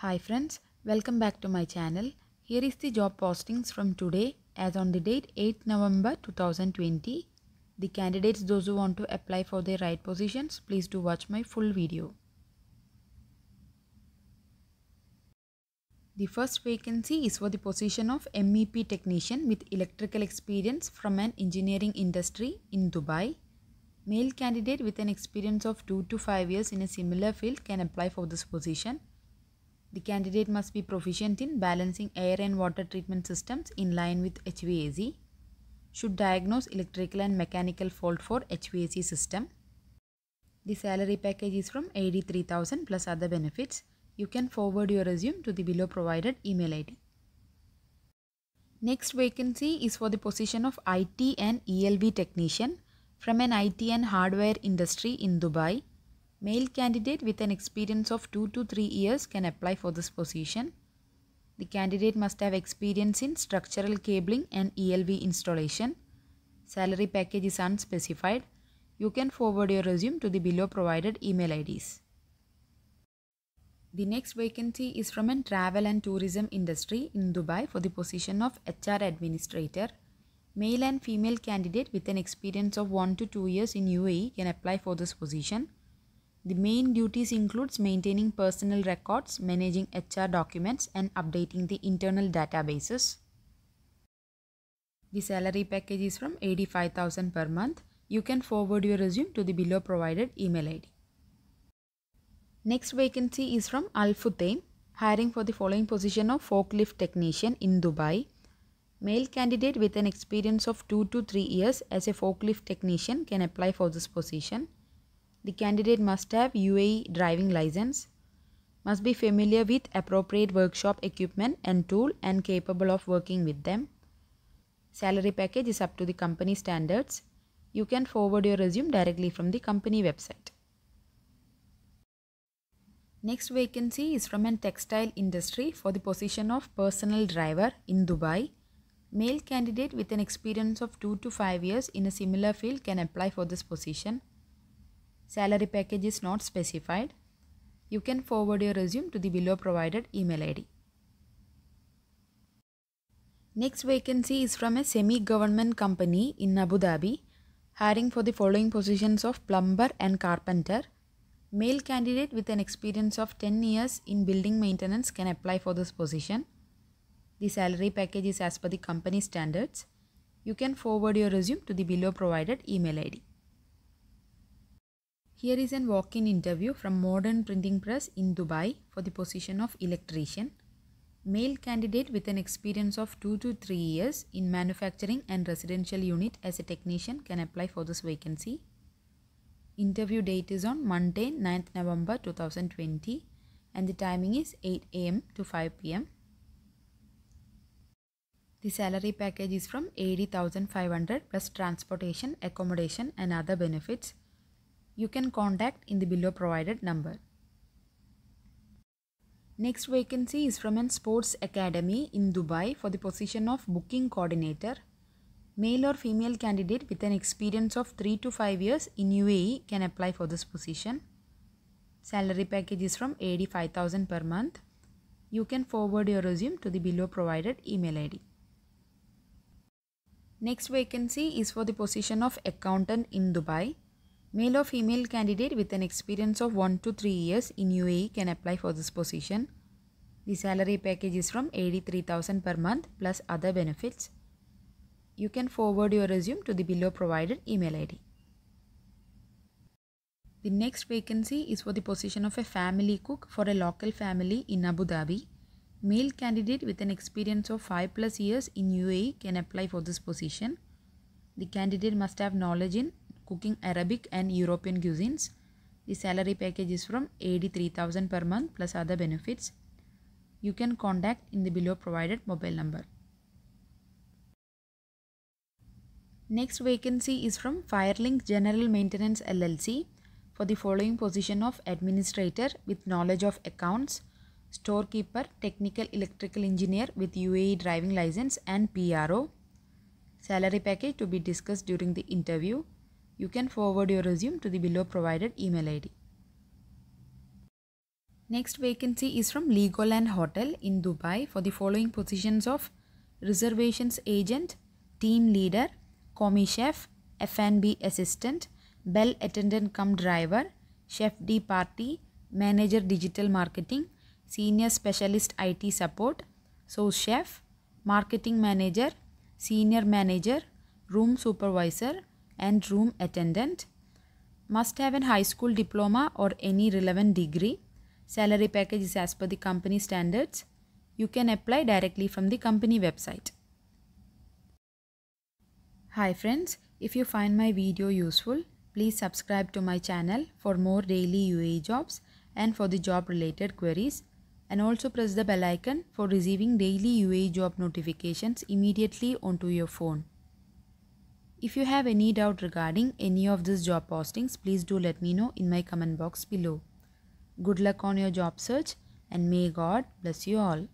Hi friends, welcome back to my channel. Here is the job postings from today as on the date 8 November 2020. The candidates those who want to apply for their right positions, please do watch my full video. The first vacancy is for the position of MEP technician with electrical experience from an engineering industry in Dubai. Male candidate with an experience of 2 to 5 years in a similar field can apply for this position. The candidate must be proficient in balancing air and water treatment systems in line with HVAC. Should diagnose electrical and mechanical fault for HVAC system. The salary package is from 83,000 plus other benefits. You can forward your resume to the below provided email ID. Next vacancy is for the position of IT and ELV technician from an IT and hardware industry in Dubai. Male candidate with an experience of 2 to 3 years can apply for this position. The candidate must have experience in structural cabling and ELV installation. Salary package is unspecified. You can forward your resume to the below provided email IDs. The next vacancy is from a travel and tourism industry in Dubai for the position of HR administrator. Male and female candidate with an experience of 1 to 2 years in UAE can apply for this position. The main duties includes maintaining personal records, managing HR documents and updating the internal databases. The salary package is from 85,000 per month. You can forward your resume to the below provided email ID. Next vacancy is from Al Futaim, hiring for the following position of forklift technician in Dubai. Male candidate with an experience of 2 to 3 years as a forklift technician can apply for this position. The candidate must have UAE driving license, must be familiar with appropriate workshop equipment and tool and capable of working with them. Salary package is up to the company standards. You can forward your resume directly from the company website. Next vacancy is from an textile industry for the position of personal driver in Dubai. Male candidate with an experience of 2 to 5 years in a similar field can apply for this position. Salary package is not specified. You can forward your resume to the below provided email ID. Next vacancy is from a semi-government company in Abu Dhabi hiring for the following positions of plumber and carpenter. Male candidate with an experience of 10 years in building maintenance can apply for this position. The salary package is as per the company standards. You can forward your resume to the below provided email ID. Here is an walk-in interview from Modern Printing Press in Dubai for the position of electrician. Male candidate with an experience of 2 to 3 years in manufacturing and residential unit as a technician can apply for this vacancy. Interview date is on Monday 9th November 2020 and the timing is 8 am to 5 pm. The salary package is from 80,500 plus transportation, accommodation and other benefits you can contact in the below provided number. Next vacancy is from a sports academy in Dubai for the position of booking coordinator. Male or female candidate with an experience of 3 to 5 years in UAE can apply for this position. Salary package is from 85,000 per month. You can forward your resume to the below provided email ID. Next vacancy is for the position of accountant in Dubai. Male or female candidate with an experience of 1 to 3 years in UAE can apply for this position. The salary package is from 83,000 per month plus other benefits. You can forward your resume to the below provided email ID. The next vacancy is for the position of a family cook for a local family in Abu Dhabi. Male candidate with an experience of 5 plus years in UAE can apply for this position. The candidate must have knowledge in cooking Arabic and European cuisines. The salary package is from 83000 per month plus other benefits. You can contact in the below provided mobile number. Next vacancy is from Firelink General Maintenance LLC for the following position of administrator with knowledge of accounts, storekeeper, technical electrical engineer with UAE driving license and PRO. Salary package to be discussed during the interview you can forward your resume to the below provided email ID. Next vacancy is from Legoland Hotel in Dubai for the following positions of reservations agent, team leader, commie chef, F&B assistant, bell attendant cum driver, chef D party, manager digital marketing, senior specialist IT support, sous chef, marketing manager, senior manager, room supervisor, and room attendant. Must have an high school diploma or any relevant degree. Salary package is as per the company standards. You can apply directly from the company website. Hi friends, if you find my video useful, please subscribe to my channel for more daily UAE jobs and for the job related queries and also press the bell icon for receiving daily UAE job notifications immediately onto your phone. If you have any doubt regarding any of these job postings, please do let me know in my comment box below. Good luck on your job search and may God bless you all.